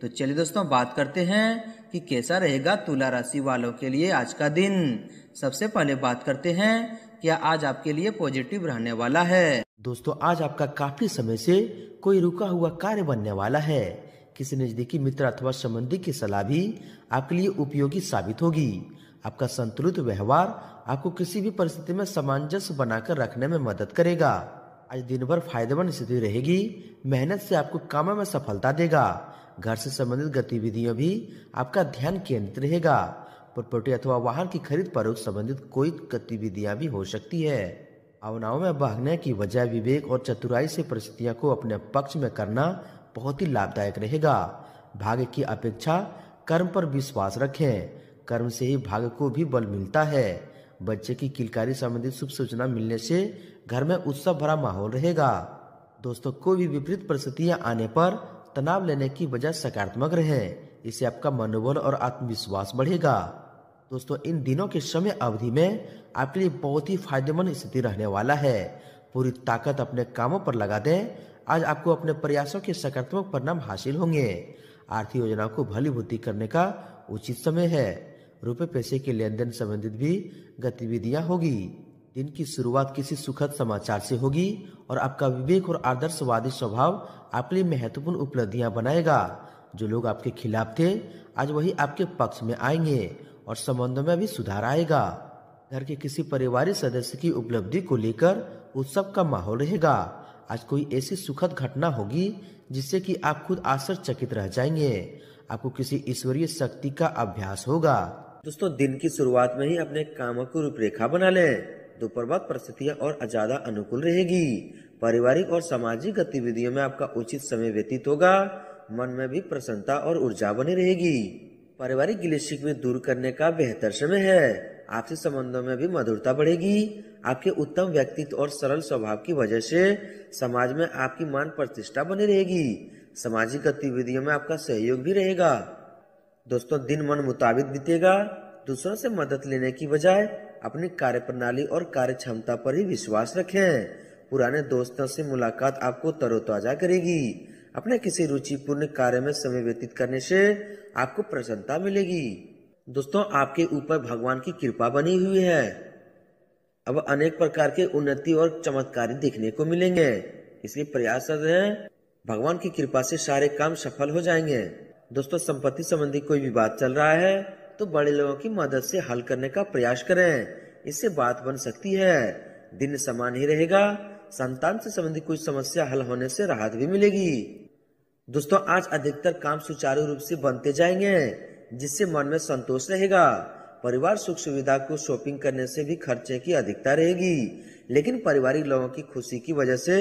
तो चलिए दोस्तों बात करते हैं कि कैसा रहेगा तुला राशि वालों के लिए आज का दिन सबसे पहले बात करते हैं क्या आज आपके लिए पॉजिटिव रहने वाला है दोस्तों आज आपका काफी समय से कोई रुका हुआ कार्य बनने वाला है किसी नजदीकी मित्र अथवा संबंधी की सलाह भी आपके लिए उपयोगी साबित होगी आपका संतुलित व्यवहार आपको किसी भी परिस्थिति में सामंजस्य बनाकर रखने में मदद करेगा आज दिन भर फायदेमंद स्थिति रहेगी मेहनत से आपको कामों में सफलता देगा घर से संबंधित गतिविधियां भी आपका ध्यान केंद्रित रहेगा प्रॉपर्टी अथवा वाहन की खरीद पर संबंधित कोई गतिविधियां भी हो सकती है भावनाओं में भागने की वजह विवेक और चतुराई से परिस्थितियों को अपने पक्ष में करना बहुत ही लाभदायक रहेगा भाग्य की अपेक्षा कर्म पर विश्वास रखें कर्म से ही भाग्य को भी बल मिलता है बच्चे की किलकारी संबंधित शुभ सूचना मिलने से घर में उत्सव भरा माहौल रहेगा दोस्तों कोई भी विपरीत परिस्थितियां आने पर तनाव लेने की वजह सकारात्मक रहे इससे आपका मनोबल और आत्मविश्वास बढ़ेगा दोस्तों इन दिनों के समय अवधि में आपके लिए बहुत ही फायदेमंद स्थिति रहने वाला है पूरी ताकत अपने कामों पर लगा दें आज आपको अपने प्रयासों के सकारात्मक परिणाम हासिल होंगे आर्थिक योजनाओं को भलीभूति करने का उचित समय है रुपए पैसे के लेन देन संबंधित भी गतिविधियाँ होगी दिन की शुरुआत किसी सुखद समाचार से होगी और आपका विवेक और आदर्शवादी स्वभाव आपके लिए महत्वपूर्ण उपलब्धियां बनाएगा जो लोग आपके खिलाफ थे आज वही आपके पक्ष में आएंगे और संबंधों में भी सुधार आएगा घर के किसी परिवारिक सदस्य की उपलब्धि को लेकर उत्सव का माहौल रहेगा आज कोई ऐसी सुखद घटना होगी जिससे कि आप खुद आश्चर्यचकित रह जाएंगे आपको किसी ईश्वरीय शक्ति का अभ्यास होगा दोस्तों दिन की शुरुआत में ही अपने कामों को रूपरेखा बना लें दोपहर परिस्थितियाँ और ज़्यादा अनुकूल रहेगी पारिवारिक और सामाजिक गतिविधियों में आपका उचित समय व्यतीत होगा मन में भी प्रसन्नता और ऊर्जा बनी रहेगी पारिवारिक गिलेशिक में दूर करने का बेहतर समय है आपसी संबंधों में भी मधुरता बढ़ेगी आपके उत्तम व्यक्तित्व और सरल स्वभाव की वजह से समाज में आपकी मान प्रतिष्ठा बनी रहेगी सामाजिक गतिविधियों में आपका सहयोग भी रहेगा दोस्तों दिन मन मुताबिक बीतेगा दूसरों से मदद लेने की बजाय अपनी कार्यप्रणाली और कार्य क्षमता पर ही विश्वास रखें पुराने दोस्तों से मुलाकात आपको तरोताजा करेगी अपने किसी रुचिपूर्ण कार्य में समय व्यतीत करने से आपको प्रसन्नता मिलेगी दोस्तों आपके ऊपर भगवान की कृपा बनी हुई है अब अनेक प्रकार के उन्नति और चमत्कारी देखने को मिलेंगे इसलिए प्रयासरत है भगवान की कृपा से सारे काम सफल हो जाएंगे दोस्तों संपत्ति संबंधी कोई विवाद चल रहा है तो बड़े लोगों की मदद से हल करने का प्रयास करें इससे बात बन सकती है दिन समान ही रहेगा संतान से संबंधित कोई समस्या हल होने से राहत भी मिलेगी दोस्तों आज अधिकतर काम सुचारू रूप से बनते जाएंगे जिससे मन में संतोष रहेगा परिवार सुख सुविधा को शॉपिंग करने से भी खर्चे की अधिकता रहेगी लेकिन पारिवारिक लोगों की खुशी की वजह से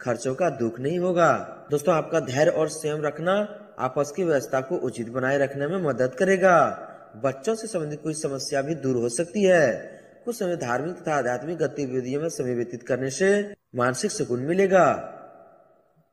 खर्चों का दुख नहीं होगा दोस्तों आपका धैर्य और संयम रखना आपस की व्यवस्था को उचित बनाए रखने में मदद करेगा बच्चों से संबंधित कोई समस्या भी दूर हो सकती है कुछ समय धार्मिक तथा आध्यात्मिक गतिविधियों में समय व्यतीत करने से मानसिक सुकून मिलेगा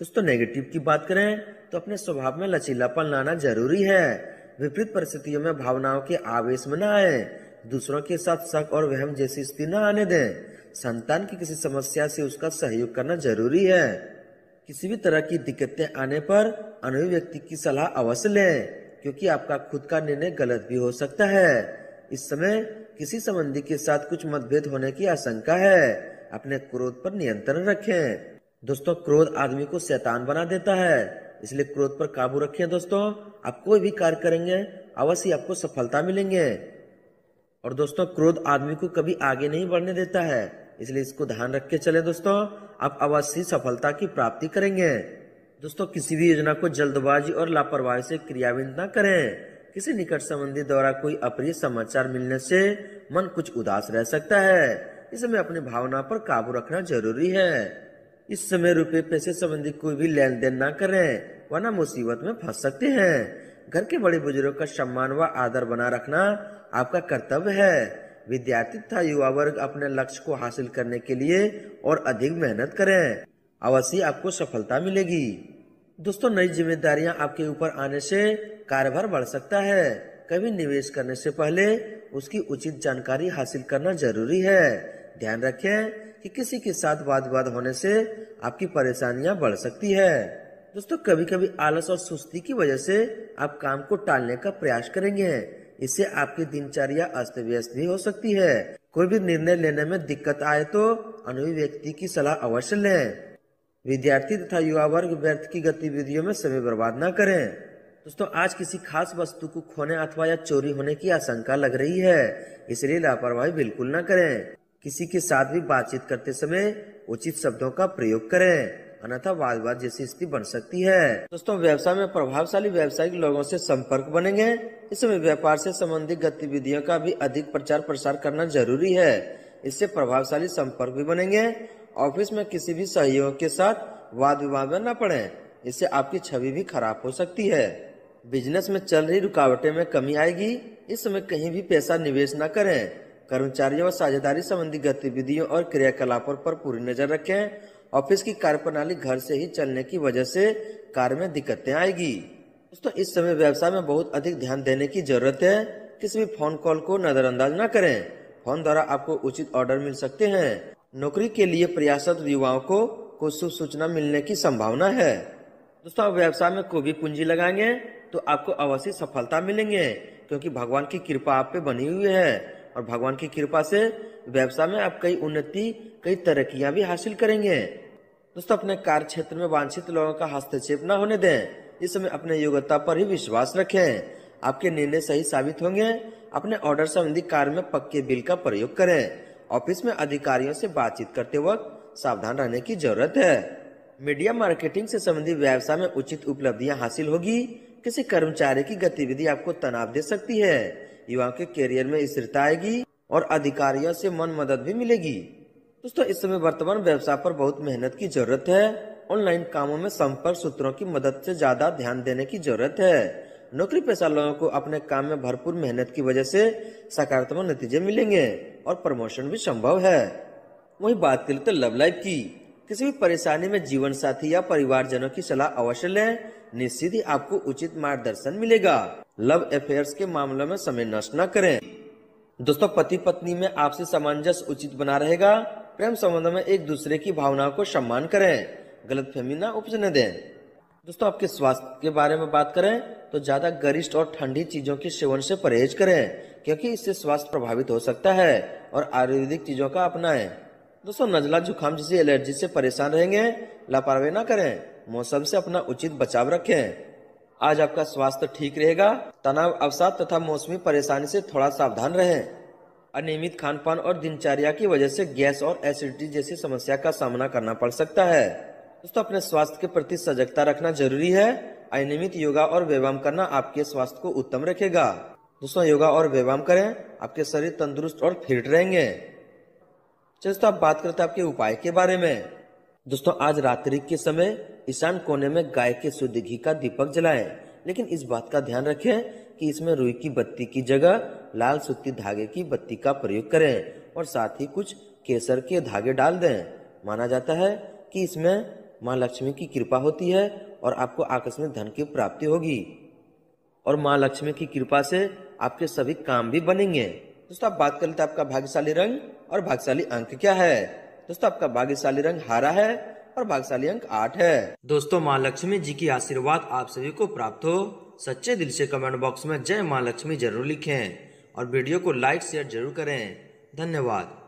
दोस्तों नेगेटिव की बात करें तो अपने स्वभाव में लचीलापन लाना जरूरी है विपरीत परिस्थितियों में भावनाओं के आवेश में न आए दूसरों के साथ शक और वहम जैसी स्थिति न आने दें संतान की किसी समस्या से उसका सहयोग करना जरूरी है किसी भी तरह की दिक्कतें आने पर अनुभवी व्यक्ति की सलाह अवश्य लें क्योंकि आपका खुद का निर्णय गलत भी हो सकता है इस समय किसी संबंधी के साथ कुछ मतभेद होने की आशंका है अपने क्रोध पर नियंत्रण रखें दोस्तों क्रोध आदमी को शैतान बना देता है इसलिए क्रोध पर काबू रखें दोस्तों आप कोई भी कार्य करेंगे अवश्य आपको सफलता मिलेंगे और दोस्तों क्रोध आदमी को कभी आगे नहीं बढ़ने देता है इसलिए इसको ध्यान रख के चले दोस्तों आप अवश्य सफलता की प्राप्ति करेंगे दोस्तों किसी भी योजना को जल्दबाजी और लापरवाही से क्रियान्वित न करें किसी निकट संबंधी द्वारा कोई अप्रिय समाचार मिलने से मन कुछ उदास रह सकता है इस समय अपनी भावना पर काबू रखना जरूरी है इस समय रुपए पैसे संबंधी कोई भी लेन देन न करें वरना मुसीबत में फंस सकते हैं घर के बड़े बुजुर्गों का सम्मान व आदर बना रखना आपका कर्तव्य है विद्यार्थी तथा युवा वर्ग अपने लक्ष्य को हासिल करने के लिए और अधिक मेहनत करें अवश्य आपको सफलता मिलेगी दोस्तों नई जिम्मेदारियां आपके ऊपर आने से कारोबार बढ़ सकता है कभी निवेश करने से पहले उसकी उचित जानकारी हासिल करना जरूरी है ध्यान रखें कि किसी के साथ वाद विवाद होने से आपकी परेशानियां बढ़ सकती है दोस्तों कभी कभी आलस और सुस्ती की वजह से आप काम को टालने का प्रयास करेंगे इससे आपकी दिनचर्या अस्त व्यस्त भी हो सकती है कोई भी निर्णय लेने में दिक्कत आए तो अनुभवी व्यक्ति की सलाह अवश्य लें विद्यार्थी तथा युवा वर्ग व्यर्थ की गतिविधियों में समय बर्बाद न करें दोस्तों आज किसी खास वस्तु को खोने अथवा या चोरी होने की आशंका लग रही है इसलिए लापरवाही बिल्कुल न करें किसी के साथ भी बातचीत करते समय उचित शब्दों का प्रयोग करें अन्यथा वाद जैसी स्थिति बन सकती है दोस्तों व्यवसाय में प्रभावशाली व्यवसायिक लोगों से संपर्क बनेंगे इसमें व्यापार से संबंधित गतिविधियों का भी अधिक प्रचार प्रसार करना जरूरी है इससे प्रभावशाली संपर्क भी बनेंगे ऑफिस में किसी भी सहयोग के साथ वाद विवाद में न पड़े इससे आपकी छवि भी खराब हो सकती है बिजनेस में चल रही रुकावटें में कमी आएगी इस समय कहीं भी पैसा निवेश न करें कर्मचारियों और साझेदारी संबंधी गतिविधियों और क्रियाकलापों पर पूरी नजर रखें ऑफिस की कार्यप्रणाली घर से ही चलने की वजह से कार्य में दिक्कतें आएगी दोस्तों इस समय व्यवसाय में बहुत अधिक ध्यान देने की जरूरत है किसी भी फोन कॉल को नजरअंदाज न करें फोन द्वारा आपको उचित ऑर्डर मिल सकते हैं नौकरी के लिए प्रयासरत युवाओं को कुछ शुभ सूचना मिलने की संभावना है दोस्तों आप व्यवसाय में कोई भी पूंजी लगाएंगे तो आपको अवश्य सफलता मिलेंगे क्योंकि भगवान की कृपा आप पे बनी हुई है और भगवान की कृपा से व्यवसाय में आप कई उन्नति कई तरक्कियां भी हासिल करेंगे दोस्तों अपने कार्य क्षेत्र में वांछित लोगों का हस्तक्षेप न होने दें इस समय अपने योग्यता पर ही विश्वास रखें आपके निर्णय सही साबित होंगे अपने ऑर्डर संबंधी कार्य में पक्के बिल का प्रयोग करें ऑफिस में अधिकारियों से बातचीत करते वक्त सावधान रहने की जरूरत है मीडिया मार्केटिंग से संबंधित व्यवसाय में उचित उपलब्धियां हासिल होगी किसी कर्मचारी की गतिविधि आपको तनाव दे सकती है युवाओं के करियर में स्थिरता आएगी और अधिकारियों से मन मदद भी मिलेगी दोस्तों इस समय वर्तमान व्यवसाय पर बहुत मेहनत की जरूरत है ऑनलाइन कामों में संपर्क सूत्रों की मदद से ज्यादा ध्यान देने की जरूरत है नौकरी पेशा लोगों को अपने काम में भरपूर मेहनत की वजह से सकारात्मक नतीजे मिलेंगे और प्रमोशन भी संभव है वही बात करें तो लव लाइफ की किसी भी परेशानी में जीवन साथी या परिवारजनों की सलाह अवश्य लें निश्चित ही आपको उचित मार्गदर्शन मिलेगा लव अफेयर्स के मामलों में समय नष्ट न करें दोस्तों पति पत्नी में आपसी सामंजस्य उचित बना रहेगा प्रेम संबंध में एक दूसरे की भावनाओं को सम्मान करें गलत फहमी न उपजने दें दोस्तों आपके स्वास्थ्य के बारे में बात करें तो ज्यादा गरिष्ठ और ठंडी चीजों के सेवन से परहेज करें क्योंकि इससे स्वास्थ्य प्रभावित हो सकता है और आयुर्वेदिक चीजों का अपनाएं दोस्तों नजला जुकाम जैसी एलर्जी से परेशान रहेंगे लापरवाही ना करें मौसम से अपना उचित बचाव रखें आज आपका स्वास्थ्य ठीक रहेगा तनाव अवसाद तथा मौसमी परेशानी से थोड़ा सावधान रहें अनियमित खान पान और दिनचर्या की वजह से गैस और एसिडिटी जैसी समस्या का सामना करना पड़ सकता है दोस्तों अपने स्वास्थ्य के प्रति सजगता रखना जरूरी है अनियमित योगा और व्यायाम करना आपके स्वास्थ्य को उत्तम रखेगा दोस्तों योगा और व्यायाम करें आपके शरीर तंदुरुस्त और फिट रहेंगे दोस्तों आप बात करते हैं आपके उपाय के बारे में दोस्तों आज रात्रि के समय ईशान कोने में गाय के शुद्ध घी का दीपक जलाएं लेकिन इस बात का ध्यान रखें कि इसमें रुई की बत्ती की जगह लाल सूती धागे की बत्ती का प्रयोग करें और साथ ही कुछ केसर के धागे डाल दें माना जाता है कि इसमें माँ लक्ष्मी की कृपा होती है और आपको आकस्मिक धन की प्राप्ति होगी और माँ लक्ष्मी की कृपा से आपके सभी काम भी बनेंगे दोस्तों आप बात कर लेते आपका भाग्यशाली रंग और भाग्यशाली अंक क्या है दोस्तों आपका भाग्यशाली रंग हरा है और भाग्यशाली अंक आठ है दोस्तों माँ लक्ष्मी जी की आशीर्वाद आप सभी को प्राप्त हो सच्चे दिल से कमेंट बॉक्स में जय माँ लक्ष्मी जरूर लिखें और वीडियो को लाइक शेयर जरूर करें धन्यवाद